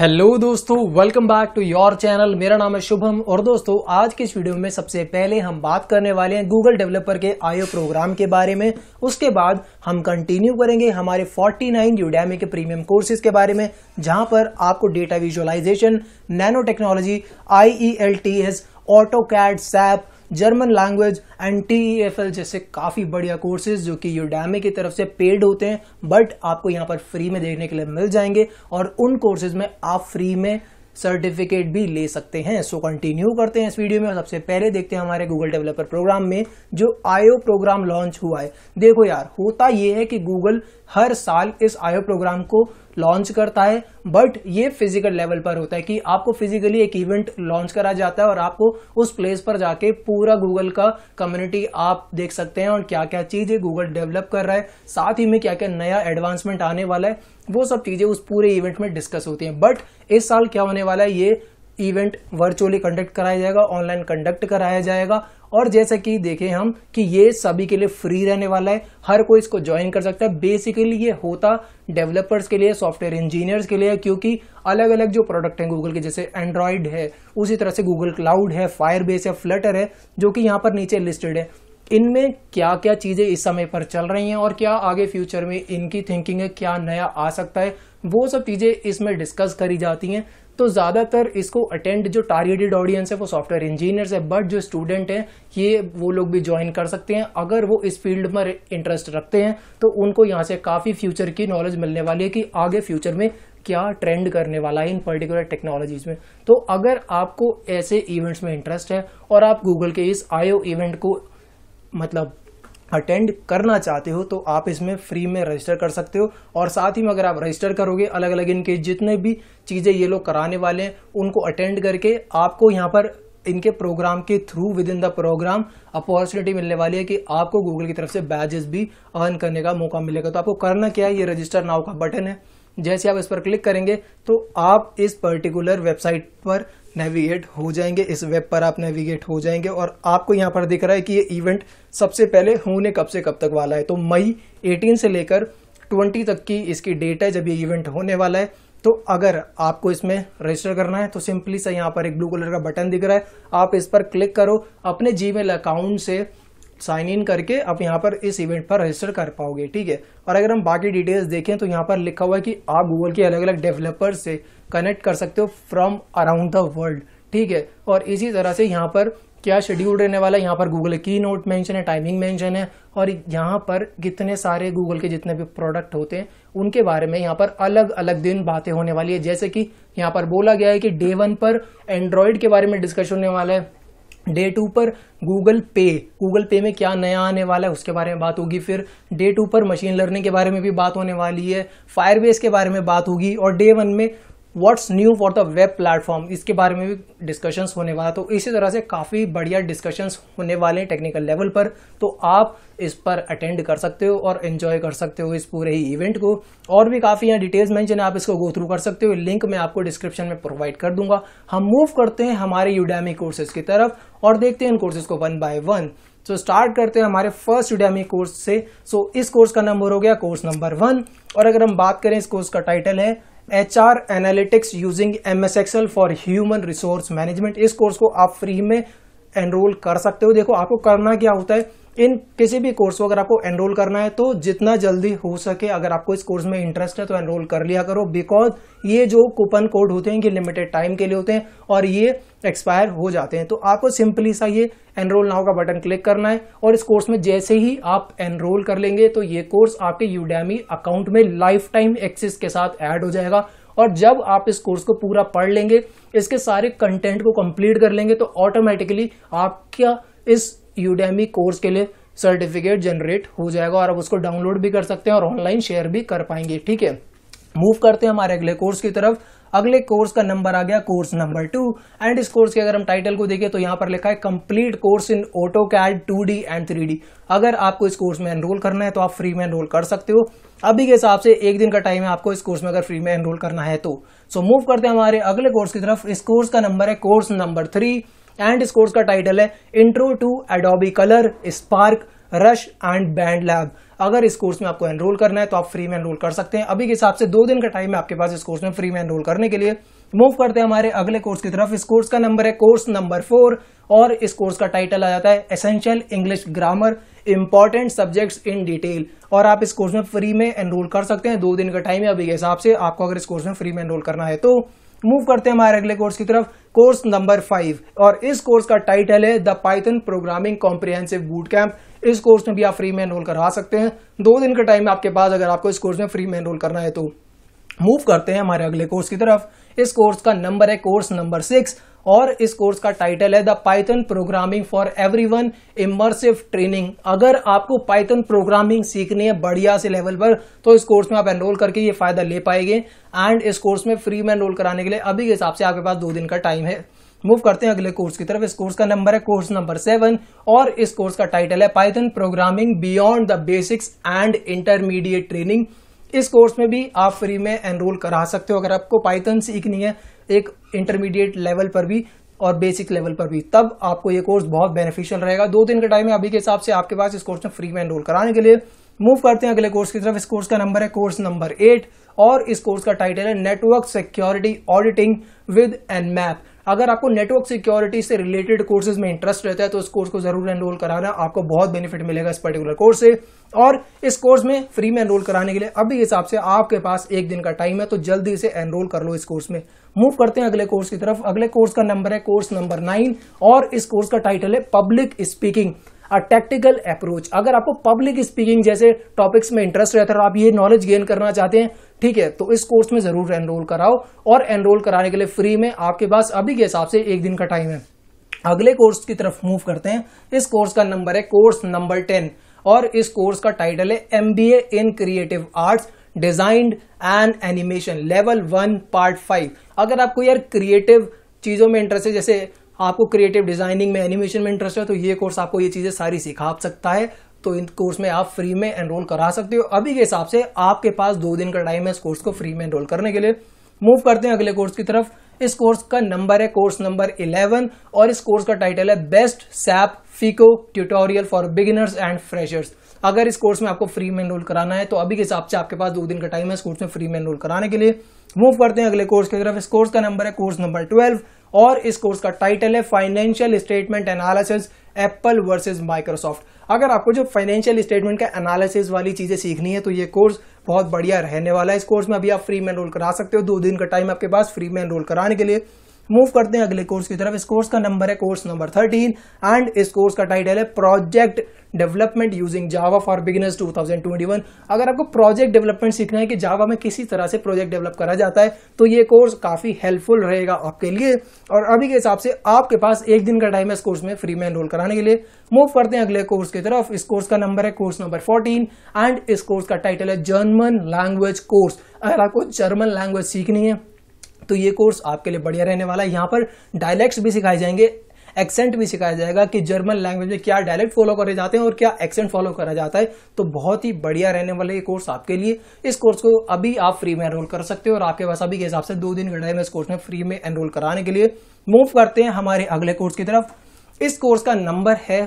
Hello दोस्तों welcome back to your channel मेरा नाम है शुभम और दोस्तों आज के इस वीडियो में सबसे पहले हम बात करने वाले हैं गूगल डेवलपर के आयो प्रोग्राम के बारे में उसके बाद हम कंटिन्यू करेंगे हमारे 49 नाइन यूडेमी के प्रीमियम कोर्सेज के बारे में जहां पर आपको data visualisation nano technology I E L T S AutoCAD SAP German language and T जैसे काफ़ी बढ़िया कोर्सेज जो कि यूडामे की तरफ से पेड होते हैं बट आपको यहाँ पर फ्री में देखने के लिए मिल जाएंगे और उन कोर्सेज में आप फ्री में सर्टिफिकेट भी ले सकते हैं सो so, कंटिन्यू करते हैं इस वीडियो में सबसे पहले देखते हैं हमारे गूगल डेवलपर प्रोग्राम में जो आयो प्रोग्राम लॉन्च हुआ है देखो यार होता ये है कि गूगल हर साल इस आयो प्रोग्राम को लॉन्च करता है बट ये फिजिकल लेवल पर होता है कि आपको फिजिकली एक इवेंट लॉन्च करा जाता है और आपको उस प्लेस पर जाके पूरा गूगल का कम्युनिटी आप देख सकते हैं और क्या क्या चीजें गूगल डेवलप कर रहा है साथ ही में क्या क्या नया एडवांसमेंट आने वाला है वो सब चीज़ें उस पूरे इवेंट में डिस्कस होती हैं बट इस साल क्या होने वाला है ये इवेंट वर्चुअली कंडक्ट कराया जाएगा ऑनलाइन कंडक्ट कराया जाएगा और जैसे कि देखें हम कि ये सभी के लिए फ्री रहने वाला है हर कोई इसको ज्वाइन कर सकता है बेसिकली ये होता डेवलपर्स के लिए सॉफ्टवेयर इंजीनियर्स के लिए क्योंकि अलग अलग जो प्रोडक्ट हैं गूगल के जैसे एंड्रॉयड है उसी तरह से गूगल क्लाउड है फायर बेस है फ्लटर है जो कि यहाँ पर नीचे लिस्टेड है इनमें क्या क्या चीज़ें इस समय पर चल रही हैं और क्या आगे फ्यूचर में इनकी थिंकिंग है क्या नया आ सकता है वो सब चीज़ें इसमें डिस्कस करी जाती हैं तो ज़्यादातर इसको अटेंड जो टारगेटेड ऑडियंस है वो सॉफ्टवेयर इंजीनियर्स है बट जो स्टूडेंट हैं ये वो लोग भी ज्वाइन कर सकते हैं अगर वो इस फील्ड में इंटरेस्ट रखते हैं तो उनको यहाँ से काफ़ी फ्यूचर की नॉलेज मिलने वाली है कि आगे फ्यूचर में क्या ट्रेंड करने वाला है इन पर्टिकुलर टेक्नोलॉजीज में तो अगर आपको ऐसे इवेंट्स में इंटरेस्ट है और आप गूगल के इस आयो इवेंट को मतलब अटेंड करना चाहते हो तो आप इसमें फ्री में रजिस्टर कर सकते हो और साथ ही में अगर आप रजिस्टर करोगे अलग अलग इनके जितने भी चीज़ें ये लोग कराने वाले हैं उनको अटेंड करके आपको यहाँ पर इनके प्रोग्राम के through within the program opportunity मिलने वाली है कि आपको गूगल की तरफ से बैजेस भी अर्न करने का मौका मिलेगा तो आपको करना क्या है ये रजिस्टर नाव का बटन है जैसे आप इस पर क्लिक करेंगे तो आप इस पर्टिकुलर वेबसाइट पर नेविगेट हो जाएंगे इस वेब पर आप नेविगेट हो जाएंगे और आपको यहाँ पर दिख रहा है कि ये इवेंट सबसे पहले होने कब से कब तक वाला है तो मई 18 से लेकर 20 तक की इसकी डेट है जब ये इवेंट होने वाला है तो अगर आपको इसमें रजिस्टर करना है तो सिंपली से यहाँ पर एक ब्लू कलर का बटन दिख रहा है आप इस पर क्लिक करो अपने जीमेल अकाउंट से साइन इन करके आप यहाँ पर इस इवेंट पर रजिस्टर कर पाओगे ठीक है और अगर हम बाकी डिटेल्स देखें तो यहाँ पर लिखा हुआ है कि आप गूगल के अलग अलग डेवलपर से कनेक्ट कर सकते हो फ्रॉम अराउंड द वर्ल्ड ठीक है और इसी तरह से यहाँ पर क्या शेड्यूल रहने वाला है यहाँ पर गूगल की नोट मैंशन है टाइमिंग मैंशन है और यहाँ पर कितने सारे गूगल के जितने भी प्रोडक्ट होते हैं उनके बारे में यहाँ पर अलग अलग दिन बातें होने वाली है जैसे कि यहाँ पर बोला गया है कि डे वन पर एंड्रॉयड के बारे में डिस्कशन होने वाला है डे टू पर गूगल पे गूगल पे में क्या नया आने वाला है उसके बारे में बात होगी फिर डे टू पर मशीन लर्निंग के बारे में भी बात होने वाली है फायरबेस के बारे में बात होगी और डे वन में what's new for the web platform इसके बारे में भी डिस्कशंस होने वाला तो इसी तरह से काफ़ी बढ़िया डिस्कशंस होने वाले हैं टेक्निकल लेवल पर तो आप इस पर अटेंड कर सकते हो और इन्जॉय कर सकते हो इस पूरे ही इवेंट को और भी काफ़ी यहाँ डिटेल्स मैंशन आप इसको गो थ्रू कर सकते हो लिंक मैं आपको डिस्क्रिप्शन में प्रोवाइड कर दूंगा हम मूव करते हैं हमारे यूडेमी कोर्सेज की तरफ और देखते हैं इन कोर्सेज को one by one so so, start करते हैं हमारे फर्स्ट यूडेमी कोर्स से सो so, इस कोर्स का नंबर हो गया कोर्स नंबर वन और अगर हम बात करें इस कोर्स का टाइटल है H R analytics using M S Excel for human resource management इस कोर्स को आप फ्री में एनरोल कर सकते हो देखो आपको करना क्या होता है इन किसी भी कोर्स को अगर आपको एनरोल करना है तो जितना जल्दी हो सके अगर आपको इस कोर्स में इंटरेस्ट है तो एनरोल कर लिया करो बिकॉज ये जो कूपन कोड होते हैं ये लिमिटेड टाइम के लिए होते हैं और ये एक्सपायर हो जाते हैं तो आपको सिंपली सा ये एनरोल नाउ का बटन क्लिक करना है और इस कोर्स में जैसे ही आप एनरोल कर लेंगे तो ये कोर्स आपके यूडेमी अकाउंट में लाइफ टाइम एक्सेस के साथ ऐड हो जाएगा और जब आप इस कोर्स को पूरा पढ़ लेंगे इसके सारे कंटेंट को कंप्लीट कर लेंगे तो ऑटोमेटिकली आपका इस यूडेमी कोर्स के लिए सर्टिफिकेट जनरेट हो जाएगा और आप उसको डाउनलोड भी कर सकते हैं और ऑनलाइन शेयर भी कर पाएंगे ठीक है मूव करते हैं हमारे अगले कोर्स की तरफ अगले कोर्स का नंबर आ गया कोर्स नंबर टू एंड इस कोर्स के अगर हम टाइटल को देखें तो यहां पर लिखा है complete course in AutoCAD two and three अगर आपको इस कोर्स में एनरोल करना है तो आप फ्री में एनरोल कर सकते हो अभी के हिसाब से एक दिन का टाइम है आपको इस कोर्स में अगर फ्री में एनरोल करना है तो सो so, मूव करते हैं हमारे अगले कोर्स की तरफ इस कोर्स का नंबर है कोर्स नंबर थ्री एंड इस कोर्स का टाइटल है intro to Adobe Color Spark Rush and BandLab अगर इस कोर्स में आपको एनरोल करना है तो आप फ्री में एनरोल कर सकते हैं अभी के हिसाब से दो दिन का टाइम है आपके पास इस कोर्स में फ्री में एनरोल करने के लिए मूव करते हैं हमारे अगले कोर्स की तरफ इस कोर्स का नंबर है कोर्स नंबर फोर और इस कोर्स का टाइटल आ जाता है essential English grammar important subjects in detail और आप इस कोर्स में फ्री में एनरोल कर सकते हैं दो दिन का टाइम है अभी के हिसाब से आपको अगर इस कोर्स में फ्री में एनरोल करना है तो मूव करते हैं हमारे अगले कोर्स की तरफ कोर्स नंबर फाइव और इस कोर्स का टाइटल है the Python programming comprehensive boot camp इस कोर्स में भी आप फ्री में एनरोल करा सकते हैं दो दिन के टाइम आपके पास अगर आपको इस कोर्स में फ्री में एनरोल करना है तो मूव करते हैं हमारे अगले कोर्स की तरफ इस कोर्स का नंबर है कोर्स नंबर सिक्स और इस कोर्स का टाइटल है the Python programming for everyone immersive training अगर आपको पाइथन प्रोग्रामिंग सीखनी है बढ़िया से लेवल पर तो इस कोर्स में आप एनरोल करके ये फायदा ले पाएंगे एंड इस कोर्स में फ्री में एनरोल कराने के लिए अभी के हिसाब से आपके पास दो दिन का टाइम है मूव करते हैं अगले कोर्स की तरफ इस कोर्स का नंबर है कोर्स नंबर सेवन और इस कोर्स का टाइटल है Python programming beyond the basics and intermediate training इस कोर्स में भी आप फ्री में एनरोल करा सकते हो अगर आपको पाइथन सीखनी है एक इंटरमीडिएट लेवल पर भी और बेसिक लेवल पर भी तब आपको ये कोर्स बहुत बेनिफिशियल रहेगा दो दिन के टाइम में अभी के हिसाब से आपके पास इस कोर्स में फ्री में एनरोल कराने के लिए मूव करते हैं अगले कोर्स की तरफ इस कोर्स का नंबर है कोर्स नंबर एट और इस कोर्स का टाइटल है network security auditing with Nmap अगर आपको नेटवर्क सिक्योरिटी से रिलेटेड कोर्सेज में इंटरेस्ट रहता है तो इस कोर्स को जरूर एनरोल कराना आपको बहुत बेनिफिट मिलेगा इस पर्टिकुलर कोर्स से और इस कोर्स में फ्री में एनरोल कराने के लिए अभी हिसाब से आपके पास एक दिन का टाइम है तो जल्दी से एनरोल कर लो इस कोर्स में मूव करते हैं अगले कोर्स की तरफ अगले कोर्स का नंबर है कोर्स नंबर नाइन और इस कोर्स का टाइटल है public speaking a tactical approach अगर आपको पब्लिक स्पीकिंग जैसे टॉपिक्स में इंटरेस्ट रहता है आप ये नॉलेज गेन करना चाहते हैं ठीक है तो इस कोर्स में जरूर एनरोल कराओ और एनरोल कराने के लिए फ्री में आपके पास अभी के हिसाब से एक दिन का टाइम है अगले कोर्स की तरफ मूव करते हैं इस कोर्स का नंबर है कोर्स नंबर टेन और इस कोर्स का टाइटल है M B A in creative arts designed and animation level one part five अगर आपको यार क्रिएटिव चीज़ों में इंटरेस्ट है जैसे आपको क्रिएटिव डिजाइनिंग में एनिमेशन में इंटरेस्ट है तो ये कोर्स आपको ये चीज़ें सारी सिखा सकता है तो इन कोर्स में आप फ्री में एनरोल करा सकते हो अभी के हिसाब से आपके पास दो दिन का टाइम है इस कोर्स को फ्री में एनरोल करने के लिए मूव करते हैं अगले कोर्स की तरफ इस कोर्स का नंबर है कोर्स नंबर 11 और इस कोर्स का टाइटल है best SAP FICO tutorial for beginners and freshers अगर इस कोर्स में आपको फ्री में एनरोल कराना है तो अभी के हिसाब से आपके पास दो दिन का टाइम है इस कोर्स में फ्री में एनरोल कराने के लिए मूव करते हैं अगले कोर्स की तरफ इस कोर्स का नंबर है कोर्स नंबर ट्वेल्व और इस कोर्स का टाइटल है financial statement analysis Apple versus Microsoft अगर आपको जो फाइनेंशियल स्टेटमेंट का एनालिसिस वाली चीजें सीखनी है तो ये कोर्स बहुत बढ़िया रहने वाला है इस कोर्स में अभी आप फ्री में एनरोल करा सकते हो दो दिन का टाइम आपके पास फ्री में एनरोल कराने के लिए मूव करते हैं अगले कोर्स की तरफ इस कोर्स का नंबर है कोर्स नंबर थर्टीन एंड इस कोर्स का टाइटल है project development using Java for beginners 2021 अगर आपको प्रोजेक्ट डेवलपमेंट सीखना है कि जावा में किसी तरह से प्रोजेक्ट डेवलप करा जाता है तो ये कोर्स काफी हेल्पफुल रहेगा आपके लिए और अभी के हिसाब से आपके पास एक दिन का टाइम है इस कोर्स में फ्री में एनरोल कराने के लिए मूव करते हैं अगले कोर्स की तरफ इस कोर्स का नंबर है कोर्स नंबर फोर्टीन एंड इस कोर्स का टाइटल है जर्मन लैंग्वेज कोर्स अगर आपको जर्मन लैंग्वेज सीखनी है तो ये कोर्स आपके लिए बढ़िया रहने वाला है यहाँ पर डायलैक्ट्स भी सिखाए जाएंगे एक्सेंट भी सिखाया जाएगा कि जर्मन लैंग्वेज में क्या डायलेक्ट फॉलो करे जाते हैं और क्या एक्सेंट फॉलो करा जाता है तो बहुत ही बढ़िया रहने वाला ये कोर्स आपके लिए इस कोर्स को अभी आप फ्री में एनरोल कर सकते हो और आपके पास अभी के हिसाब से दो दिन घटाए में इस कोर्स में फ्री में एनरोल कराने के लिए मूव करते हैं हमारे अगले कोर्स की तरफ इस कोर्स का नंबर है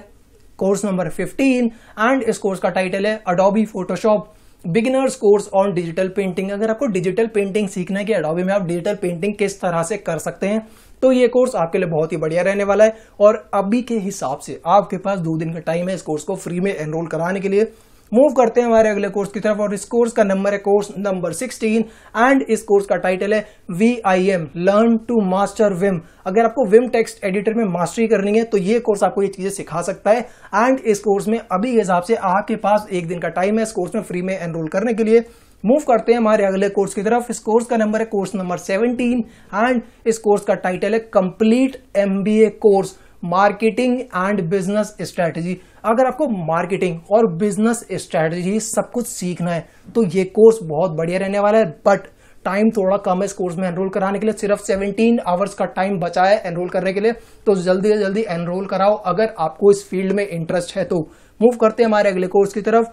कोर्स नंबर फिफ्टीन एंड इस कोर्स का टाइटल है Adobe Photoshop beginners course on digital painting अगर आपको डिजिटल पेंटिंग सीखना है कि एडोबे में आप डिजिटल पेंटिंग किस तरह से कर सकते हैं तो ये कोर्स आपके लिए बहुत ही बढ़िया रहने वाला है और अभी के हिसाब से आपके पास दो दिन का टाइम है इस कोर्स को फ्री में एनरोल कराने के लिए मूव करते हैं हमारे अगले कोर्स की तरफ और इस कोर्स का नंबर है कोर्स नंबर सिक्सटीन एंड इस कोर्स का टाइटल है V I M learn to master Vim अगर आपको विम टेक्स्ट एडिटर में मास्टरी करनी है तो ये कोर्स आपको ये चीजें सिखा सकता है एंड इस कोर्स में अभी के हिसाब से आपके पास एक दिन का टाइम है इस कोर्स में फ्री में एनरोल करने के लिए मूव करते हैं हमारे अगले कोर्स की तरफ इस कोर्स का नंबर है कोर्स नंबर 17 एंड इस कोर्स का टाइटल है complete MBA course marketing and business strategy अगर आपको मार्केटिंग और बिजनेस स्ट्रैटेजी सब कुछ सीखना है तो ये कोर्स बहुत बढ़िया रहने वाला है बट टाइम थोड़ा कम है इस कोर्स में एनरोल कराने के लिए सिर्फ 17 आवर्स का टाइम बचा है एनरोल करने के लिए तो जल्दी से जल्दी एनरोल कराओ अगर आपको इस फील्ड में इंटरेस्ट है तो मूव करते हैं हमारे अगले कोर्स की तरफ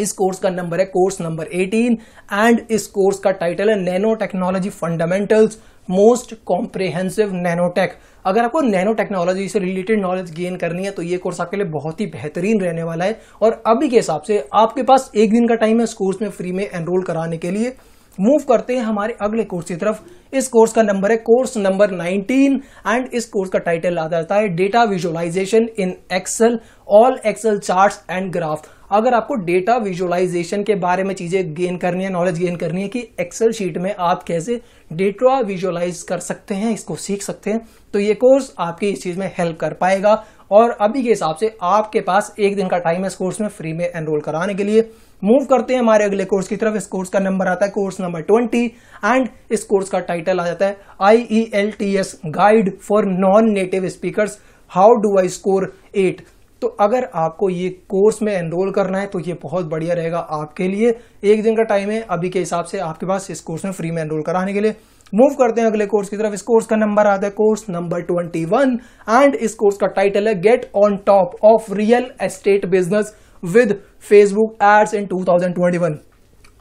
इस कोर्स का नंबर है कोर्स नंबर 18 एंड इस कोर्स का टाइटल है nanotechnology fundamentals most comprehensive nanotech अगर आपको नैनो टेक्नोलॉजी से रिलेटेड नॉलेज गेन करनी है तो ये कोर्स आपके लिए बहुत ही बेहतरीन रहने वाला है और अभी के हिसाब से आपके पास एक दिन का टाइम है इस कोर्स में फ्री में एनरोल कराने के लिए मूव करते हैं हमारे अगले कोर्स की तरफ इस कोर्स का नंबर है कोर्स नंबर 19 एंड इस कोर्स का टाइटल आ जाता है data visualisation in Excel all Excel charts and graph अगर आपको डेटा विजुअलाइजेशन के बारे में चीजें गेन करनी है नॉलेज गेन करनी है कि एक्सेल शीट में आप कैसे डेटा विजुअलाइज कर सकते हैं इसको सीख सकते हैं तो ये कोर्स आपकी इस चीज में हेल्प कर पाएगा और अभी के हिसाब से आपके पास एक दिन का टाइम है इस कोर्स में फ्री में एनरोल कराने के लिए मूव करते हैं हमारे अगले कोर्स की तरफ इस कोर्स का नंबर आता है कोर्स नंबर ट्वेंटी एंड इस कोर्स का टाइटल आ जाता है I E L T S guide for non native speaker how do I score eight तो अगर आपको ये कोर्स में एनरोल करना है तो ये बहुत बढ़िया रहेगा आपके लिए एक दिन का टाइम है अभी के हिसाब से आपके पास इस कोर्स में फ्री में एनरोल कराने के लिए मूव करते हैं अगले कोर्स की तरफ इस कोर्स का नंबर आता है course number twenty one and इस कोर्स का टाइटल है get on top of real estate business with Facebook ads in 2021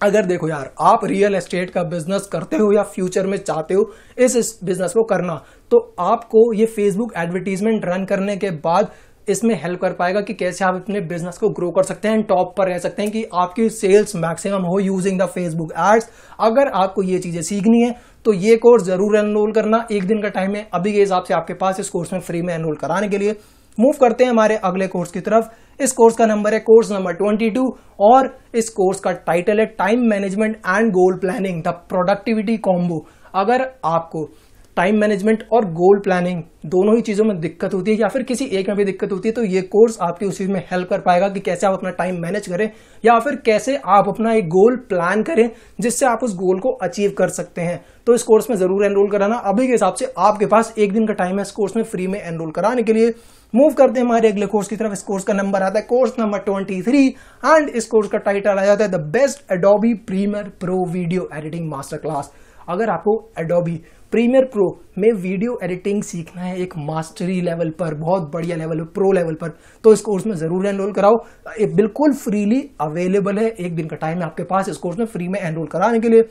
अगर देखो यार आप रियल एस्टेट का बिजनेस करते हो या फ्यूचर में चाहते हो इस बिजनेस को करना तो आपको ये फेसबुक एडवर्टीजमेंट रन करने के बाद इसमें हेल्प कर पाएगा कि कैसे आप अपने बिजनेस को ग्रो कर सकते हैं टॉप पर रह सकते हैं कि आपकी सेल्स मैक्सिमम हो यूजिंग द फेसबुक एड्स अगर आपको ये चीज़ें सीखनी है तो ये कोर्स जरूर एनरोल करना एक दिन का टाइम है अभी के हिसाब से आपके पास इस कोर्स में फ्री में एनरोल कराने के लिए मूव करते हैं हमारे अगले कोर्स की तरफ इस कोर्स का नंबर है कोर्स नंबर 22 और इस कोर्स का टाइटल है time management and goal planning the productivity combo अगर आपको टाइम मैनेजमेंट और गोल प्लानिंग दोनों ही चीज़ों में दिक्कत होती है या फिर किसी एक में भी दिक्कत होती है तो ये कोर्स आपकी उस चीज़ में हेल्प कर पाएगा कि कैसे आप अपना टाइम मैनेज करें या फिर कैसे आप अपना एक गोल प्लान करें जिससे आप उस गोल को अचीव कर सकते हैं तो इस कोर्स में ज़रूर एनरोल कराना अभी के हिसाब से आपके पास एक दिन का टाइम है इस कोर्स में फ्री में एनरोल कराने के लिए मूव करते हैं हमारे अगले कोर्स की तरफ इस कोर्स का नंबर आता है course number twenty three and इस कोर्स का टाइटल आ जाता है the best Adobe Premiere Pro video editing master class अगर आपको एडोबी प्रीमियर प्रो में वीडियो एडिटिंग सीखना है एक मास्टरी लेवल पर बहुत बढ़िया लेवल पर प्रो लेवल पर तो इस कोर्स में ज़रूर एनरोल कराओ ये बिल्कुल फ्रीली अवेलेबल है एक दिन का टाइम है आपके पास इस कोर्स में फ्री में एनरोल कराने के लिए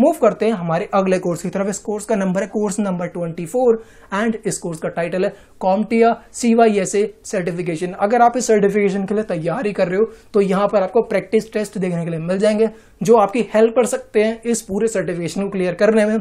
मूव करते हैं हमारे अगले कोर्स की तरफ इस कोर्स का नंबर है कोर्स नंबर 24 एंड इस कोर्स का टाइटल है कॉम्टिया सीवाईएसए सर्टिफिकेशन अगर आप इस सर्टिफिकेशन के लिए तैयारी कर रहे हो तो यहाँ पर आपको प्रैक्टिस टेस्ट देखने के लिए मिल जाएंगे जो आपकी हेल्प कर सकते हैं इस पूरे सर्टिफिकेशन को क्लियर करने में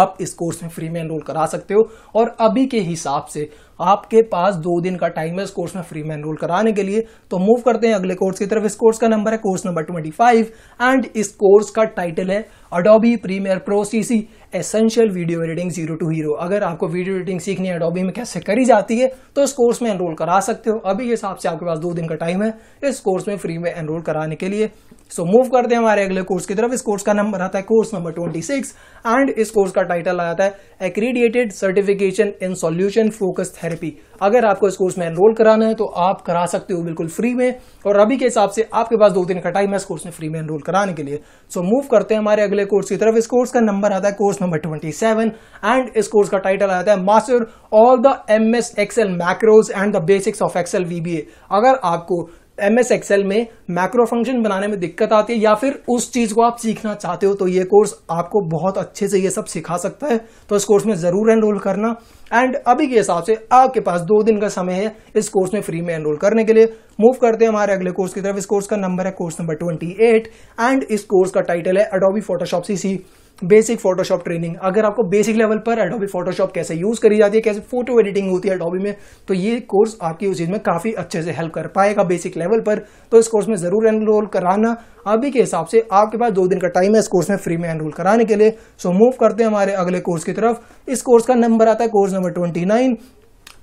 आप इस कोर्स में फ्री में एनरोल करा सकते हो और अभी के हिसाब से आपके पास दो दिन का टाइम है इस कोर्स में फ्री में एनरोल कराने के लिए तो मूव करते हैं अगले कोर्स की तरफ इस कोर्स का नंबर है course number twenty five and इस कोर्स का टाइटल है Adobe Premiere Pro CC essential video editing zero to hero अगर आपको वीडियो एडिटिंग सीखनी है अडोबी में कैसे करी जाती है तो इस कोर्स में एनरोल करा सकते हो अभी के हिसाब से आपके पास दो दिन का टाइम है इस कोर्स में फ्री में एनरोल कराने के लिए सो मूव करते हैं हमारे अगले कोर्स की तरफ इस कोर्स का नंबर आता है course number twenty six and इस कोर्स का टाइटल आता है accredited certification in solution focus therapy अगर आपको इस कोर्स में एनरोल कराना है तो आप करा सकते हो बिल्कुल फ्री में और अभी के हिसाब से आपके पास दो दिन का टाइम है इस कोर्स में फ्री में एनरोल कराने के लिए सो so, मूव करते हैं हमारे अगले कोर्स की तरफ इस कोर्स का नंबर आता है course number twenty seven and इस कोर्स का टाइटल आता है master all the M S Excel macros and the basics of Excel VBA अगर आपको एम एस एक्सएल में मैक्रो फंक्शन बनाने में दिक्कत आती है या फिर उस चीज को आप सीखना चाहते हो तो ये कोर्स आपको बहुत अच्छे से ये सब सिखा सकता है तो इस कोर्स में जरूर एनरोल करना एंड अभी के हिसाब से आपके पास दो दिन का समय है इस कोर्स में फ्री में एनरोल करने के लिए मूव करते हैं हमारे अगले कोर्स की तरफ इस कोर्स का नंबर है course number twenty eight and इस कोर्स का टाइटल है Adobe Photoshop C basic Photoshop training अगर आपको बेसिक लेवल पर एडोबी फोटोशॉप कैसे यूज़ करी जाती है कैसे फोटो एडिटिंग होती है एडोबी में तो ये कोर्स आपकी उस चीज़ में काफ़ी अच्छे से हेल्प कर पाएगा बेसिक लेवल पर तो इस कोर्स में ज़रूर एनरोल कराना अभी के हिसाब से आपके पास दो दिन का टाइम है इस कोर्स में फ्री में एनरोल कराने के लिए सो मूव करते हैं हमारे अगले कोर्स की तरफ इस कोर्स का नंबर आता है कोर्स नंबर ट्वेंटी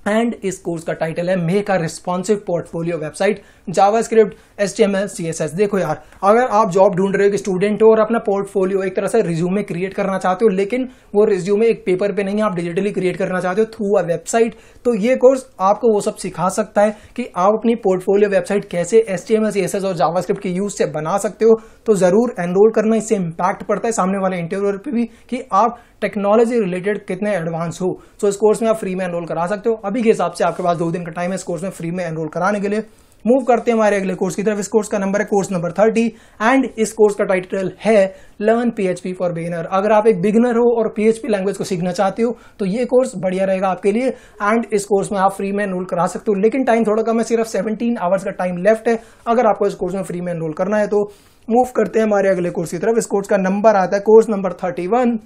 एंड इस कोर्स का टाइटल है make a responsive portfolio website JavaScript HTML CSS देखो यार अगर आप जॉब ढूंढ रहे हो कि स्टूडेंट हो और अपना पोर्टफोलियो एक तरह से रिज्यूमे क्रिएट करना चाहते हो लेकिन वो रिज्यूमे एक पेपर पे नहीं आप डिजिटली क्रिएट करना चाहते हो थ्रू अ वेबसाइट तो ये कोर्स आपको वो सब सिखा सकता है कि आप अपनी पोर्टफोलियो वेबसाइट कैसे एस टी और स्क्रिप्ट के यूज से बना सकते हो तो जरूर एनरोल करना इससे इम्पैक्ट पड़ता है सामने वाले इंटरव्यूअर पर भी कि आप टेक्नोलॉजी रिलेटेड कितने एडवांस हो सो so, इस कोर्स में आप फ्री में एनरोल करा सकते हो अभी के हिसाब से आपके पास दो दिन का टाइम है इस कोर्स में फ्री में एनरोल कराने के लिए मूव करते हैं हमारे अगले कोर्स की तरफ इस कोर्स का नंबर है कोर्स नंबर थर्टी एंड इस कोर्स का टाइटल है लर्न पीएचपी फॉर बिगिनर अगर आप एक बिगिनर हो और पीएचपी लैंग्वेज को सीखना चाहते हो तो ये कोर्स बढ़िया रहेगा आपके लिए एंड इस कोर्स में आप फ्री में एनरोल करा सकते हो लेकिन टाइम थोड़ा कम है सिर्फ सेवनटीन आवर्स का टाइम लेफ्ट है अगर आपको इस कोर्स में फ्री में एनरोल करना है तो मूव करते हैं हमारे अगले कोर्स की तरफ इस कोर्स का नंबर आता है course number thirty one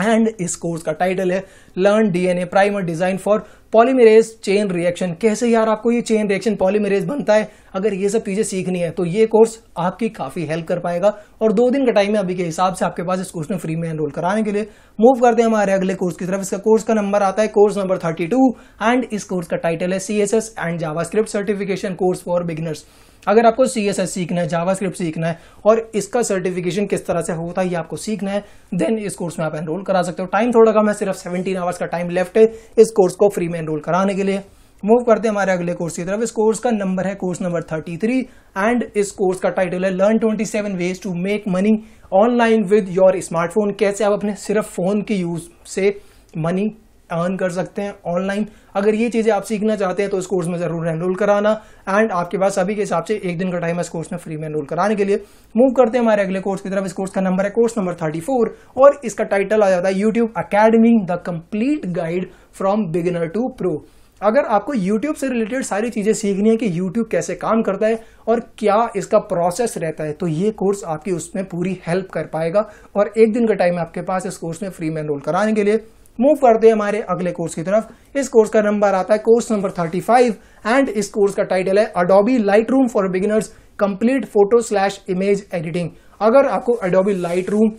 and इस कोर्स का टाइटल है learn DNA primer design for polymerase chain reaction कैसे यार आपको ये चेन रिएक्शन पॉलीमरेज बनता है अगर ये सब चीजें सीखनी है तो ये कोर्स आपकी काफी हेल्प कर पाएगा और दो दिन का टाइम है अभी के हिसाब से आपके पास इस कोर्स में फ्री में एनरोल कराने के लिए मूव करते हैं हमारे अगले कोर्स की तरफ इसका कोर्स का नंबर आता है कोर्स नंबर थर्टी एंड इस कोर्स का टाइटल है C and Java certification course for beginners अगर आपको सी एस एस सीखना है जावा स्क्रिप्ट सीखना है और इसका सर्टिफिकेशन किस तरह से होता है ये आपको सीखना है देन इस कोर्स में आप एनरोल करा सकते हो टाइम थोड़ा कम है सिर्फ सेवेंटीन आवर्स का टाइम लेफ्ट है इस कोर्स को फ्री में एनरोल कराने के लिए मूव करते हैं हमारे अगले कोर्स की तरफ इस कोर्स का नंबर है course number thirty three and इस कोर्स का टाइटल है learn twenty seven ways to make money online with your smartphone कैसे आप अपने सिर्फ फोन के यूज से मनी अर्न कर सकते हैं ऑनलाइन अगर ये चीज़ें आप सीखना चाहते हैं तो इस कोर्स में ज़रूर एनरोल कराना एंड आपके पास सभी के हिसाब से एक दिन का टाइम है इस कोर्स में फ्री में एनरोल कराने के लिए मूव करते हैं हमारे अगले कोर्स की तरफ इस कोर्स का नंबर है कोर्स नंबर थर्टी फोर और इसका टाइटल आ जाता है YouTube academy the complete guide from beginner to pro अगर आपको YouTube से रिलेटेड सारी चीज़ें सीखनी है कि YouTube कैसे काम करता है और क्या इसका प्रोसेस रहता है तो ये कोर्स आपकी उसमें पूरी हेल्प कर पाएगा और एक दिन का टाइम आपके पास इस कोर्स में फ्री में एनरोल कराने के लिए मूव करते हैं हमारे अगले कोर्स की तरफ इस कोर्स का नंबर आता है कोर्स नंबर 35 एंड इस कोर्स का टाइटल है Adobe Lightroom for beginners complete photo slash image editing अगर आपको अडोबी लाइट रूम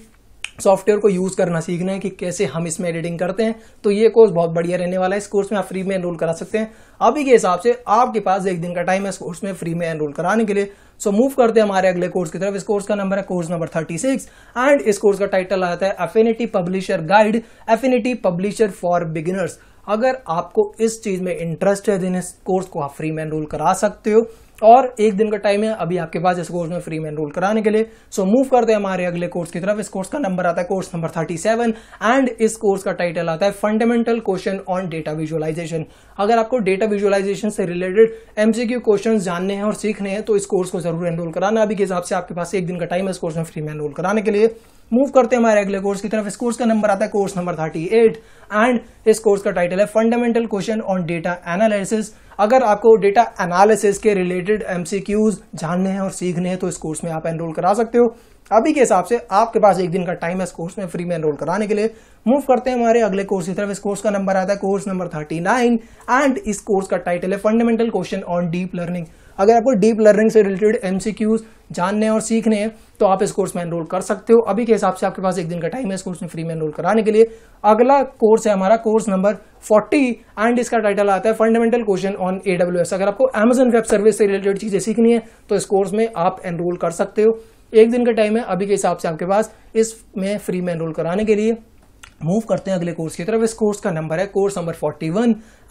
सॉफ्टवेयर को यूज़ करना सीखना है कि कैसे हम इसमें एडिटिंग करते हैं तो ये कोर्स बहुत बढ़िया रहने वाला है इस कोर्स में आप फ्री में एनरोल करा सकते हैं अभी के हिसाब से आपके पास एक दिन का टाइम है इस कोर्स में फ्री में एनरोल कराने के लिए सो मूव करते हैं हमारे अगले कोर्स की तरफ इस कोर्स का नंबर है course number thirty six and इस कोर्स का टाइटल आता है Affinity Publisher guide Affinity Publisher for beginners अगर आपको इस चीज़ में इंटरेस्ट है दिन तो इस कोर्स को आप फ्री में एनरोल करा सकते हो और एक दिन का टाइम है अभी आपके पास इस कोर्स में फ्री में एनरोल कराने के लिए सो मूव करते हैं हमारे अगले कोर्स की तरफ इस कोर्स का नंबर आता है कोर्स नंबर 37 एंड इस कोर्स का टाइटल आता है fundamental question on data visualisation अगर आपको डेटा विजुअलाइजेशन से रिलेटेड एमसीक्यू क्वेश्चन जानने हैं और सीखने हैं तो इस कोर्स को जरूर एनरोल कराना अभी के हिसाब से आपके पास एक दिन का टाइम है इस कोर्स में फ्री में एनरोल कराने के लिए मूव करते हैं हमारे अगले कोर्स की तरफ इस कोर्स का नंबर आता है course number thirty eight and इस कोर्स का टाइटल है fundamental question on data analysis अगर आपको डेटा एनालिसिस के रिलेटेड एमसीक्यूज जानने हैं और सीखने हैं तो इस कोर्स में आप एनरोल करा सकते हो अभी के हिसाब से आपके पास एक दिन का टाइम है इस कोर्स में फ्री में एनरोल कराने के लिए मूव करते हैं हमारे अगले कोर्स की तरफ इस कोर्स का नंबर आता है course number thirty nine and इस कोर्स का टाइटल है fundamental question on deep learning अगर आपको डीप लर्निंग से रिलेटेड एमसीक्यूज जानने और सीखने हैं तो आप इस कोर्स में एनरोल कर सकते हो अभी के हिसाब से आपके पास एक दिन का टाइम है इस कोर्स में फ्री में एनरोल कराने के लिए अगला कोर्स है हमारा कोर्स नंबर 40 एंड इसका टाइटल आता है फंडामेंटल क्वेश्चन ऑन ए अगर आपको अमेजन वेब सर्विस से रिलेटेड चीजें सीखनी है तो इस कोर्स में आप एनरोल कर सकते हो एक दिन का टाइम है अभी के हिसाब से आपके पास इसमें फ्री में एनरोल कराने के लिए मूव करते हैं अगले कोर्स की तरफ इस कोर्स का नंबर है कोर्स नंबर 41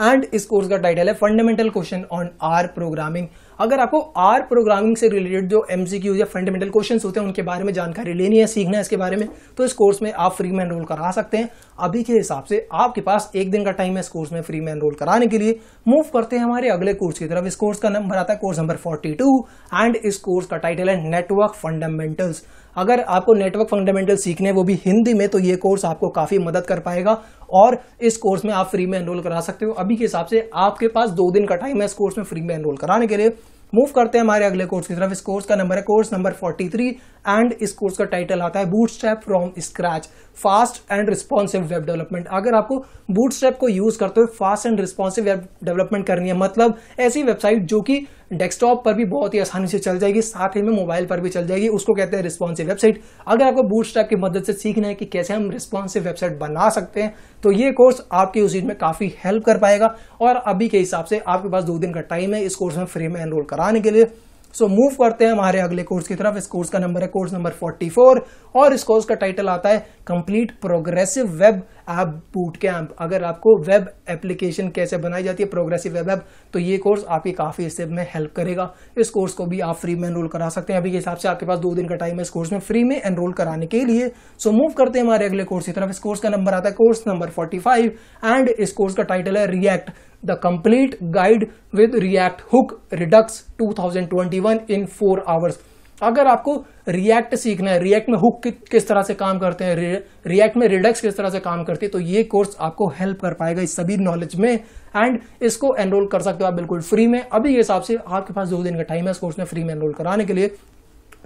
एंड इस कोर्स का टाइटल है fundamental question on R programming अगर आपको आर प्रोग्रामिंग से रिलेटेड जो एमसीक्यू या फंडामेंटल क्वेश्चंस होते हैं उनके बारे में जानकारी लेनी है सीखना है इसके बारे में तो इस कोर्स में आप फ्री में एनरोल करा सकते हैं अभी के हिसाब से आपके पास एक दिन का टाइम है इस कोर्स में फ्री में एनरोल कराने के लिए मूव करते हैं हमारे अगले कोर्स की तरफ इस कोर्स का नंबर आता है कोर्स नंबर फोर्टी एंड इस कोर्स का टाइटल है नेटवर्क फंडामेंटल्स अगर आपको नेटवर्क फंडामेंटल सीखने वो भी हिंदी में तो ये कोर्स आपको काफ़ी मदद कर पाएगा और इस कोर्स में आप फ्री में एनरोल करा सकते हो अभी के हिसाब से आपके पास दो दिन का टाइम है इस कोर्स में फ्री में एनरोल कराने के लिए मूव करते हैं हमारे अगले कोर्स की तरफ इस कोर्स का नंबर है कोर्स नंबर 43 एंड इस कोर्स का टाइटल आता है Bootstrap from scratch fast and responsive web development अगर आपको बूटस्ट्रैप को यूज करते हुए fast and responsive web development करनी है मतलब ऐसी वेबसाइट जो कि डेस्कटॉप पर भी बहुत ही आसानी से चल जाएगी साथ ही में मोबाइल पर भी चल जाएगी उसको कहते हैं रिस्पॉन्सिव वेबसाइट अगर आपको बूटस्ट्रैप की मदद से सीखना है कि कैसे हम रिस्पॉन्सिव वेबसाइट बना सकते हैं तो ये कोर्स आपकी उस चीज में काफी हेल्प कर पाएगा और अभी के हिसाब से आपके पास दो दिन का टाइम है इस कोर्स में फ्री में एनरोल कराने के लिए सो so, मूव करते हैं हमारे अगले कोर्स की तरफ इस कोर्स का नंबर है कोर्स नंबर 44 और इस कोर्स का टाइटल आता है complete progressive web app boot camp अगर आपको वेब एप्लीकेशन कैसे बनाई जाती है प्रोग्रेसिव वेब ऐप तो ये कोर्स आपकी काफी हिस्से में हेल्प करेगा इस कोर्स को भी आप फ्री में एनरोल करा सकते हैं अभी के हिसाब से आपके पास दो दिन का टाइम है इस कोर्स में फ्री में एनरोल कराने के लिए सो so, मूव करते हैं हमारे अगले कोर्स की तरफ इस कोर्स का नंबर आता है कोर्स नंबर फोर्टी एंड इस कोर्स का टाइटल है React The complete guide with React Hook Redux 2021 in 4 hours. अगर आपको रिएक्ट सीखना है रिएक्ट में हुक कि, किस तरह से काम करते हैं रिएक्ट में रिडक्स किस तरह से काम करते हैं तो ये कोर्स आपको हेल्प कर पाएगा इस सभी नॉलेज में एंड इसको एनरोल कर सकते हो आप बिल्कुल फ्री में अभी के हिसाब से आपके पास दो दिन का टाइम है इस कोर्स में फ्री में एनरोल कराने के लिए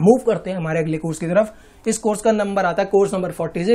मूव करते हैं हमारे अगले कोर्स की तरफ इस कोर्स का नंबर आता है कोर्स नंबर 46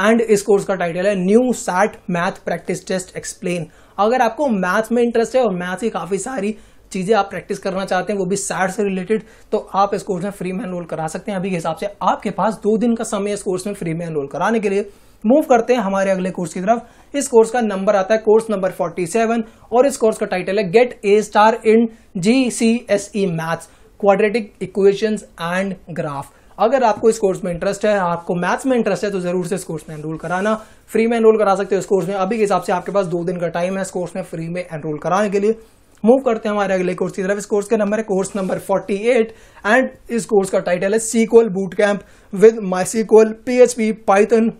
एंड इस कोर्स का टाइटल है new SAT math practice test explain अगर आपको मैथ्स में इंटरेस्ट है और मैथ की काफ़ी सारी चीज़ें आप प्रैक्टिस करना चाहते हैं वो भी सैड से रिलेटेड तो आप इस कोर्स में फ्री में एनरोल करा सकते हैं अभी के हिसाब से आपके पास दो दिन का समय इस कोर्स में फ्री में एनरोल कराने के लिए मूव करते हैं हमारे अगले कोर्स की तरफ इस कोर्स का नंबर आता है कोर्स नंबर 47 और इस कोर्स का टाइटल है get a star in G C S E maths quadratic equations and graph अगर आपको इस कोर्स में इंटरेस्ट है आपको मैथ्स में इंटरेस्ट है तो जरूर से इस कोर्स में एनरोल कराना फ्री में एनरोल करा सकते हो इस कोर्स में अभी के हिसाब से आपके पास दो दिन का टाइम है इस कोर्स में फ्री में एनरोल कराने के लिए मूव करते हैं हमारे अगले कोर्स की तरफ इस कोर्स का नंबर है कोर्स नंबर 48 एंड इस कोर्स का टाइटल है SQL boot camp with my SQL P H P Python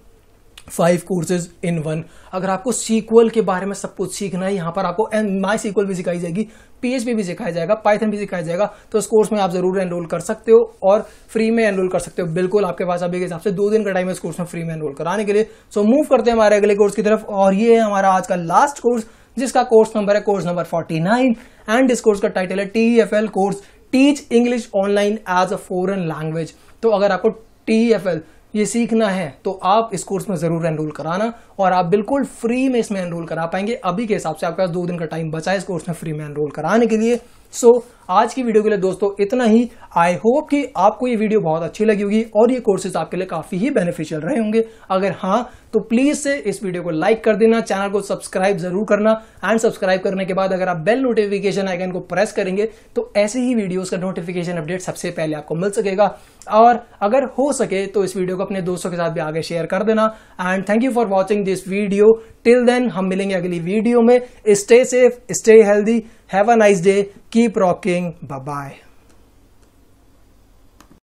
five courses in one अगर आपको सीक्वल के बारे में सब कुछ सीखना है यहाँ पर आपको माई सीक्वल भी सिखाई जाएगी पीएचपी भी सिखाया जाएगा पाइथन भी सिखाया जाएगा तो इस कोर्स में आप जरूर एनरोल कर सकते हो और फ्री में एनरोल कर सकते हो बिल्कुल आपके पास अभी के हिसाब से दो दिन का टाइम है इस कोर्स में फ्री में एनरोल कराने के लिए सो so, मूव करते हैं हमारे अगले कोर्स की तरफ और ये है हमारा आज का लास्ट कोर्स जिसका कोर्स नंबर है course number forty nine and इस कोर्स का टाइटल है T F L course teach English online as a foreign language तो अगर आपको टी एफ एल ये सीखना है तो आप इस कोर्स में ज़रूर एनरोल कराना और आप बिल्कुल फ्री में इसमें एनरोल करा पाएंगे अभी के हिसाब से आपके पास दो दिन का टाइम बचा है इस कोर्स में फ्री में एनरोल कराने के लिए सो so, आज की वीडियो के लिए दोस्तों इतना ही आई होप कि आपको ये वीडियो बहुत अच्छी लगी होगी और ये कोर्सेज आपके लिए काफ़ी ही बेनिफिशियल रहे होंगे अगर हाँ तो प्लीज से इस वीडियो को लाइक कर देना चैनल को सब्सक्राइब जरूर करना एंड सब्सक्राइब करने के बाद अगर आप बेल नोटिफिकेशन आइकन को प्रेस करेंगे तो ऐसे ही वीडियोस का नोटिफिकेशन अपडेट सबसे पहले आपको मिल सकेगा और अगर हो सके तो इस वीडियो को अपने दोस्तों के साथ भी आगे शेयर कर देना and thank you for watching this video till then हम मिलेंगे अगली वीडियो में stay safe stay healthy have a nice day keep rocking bye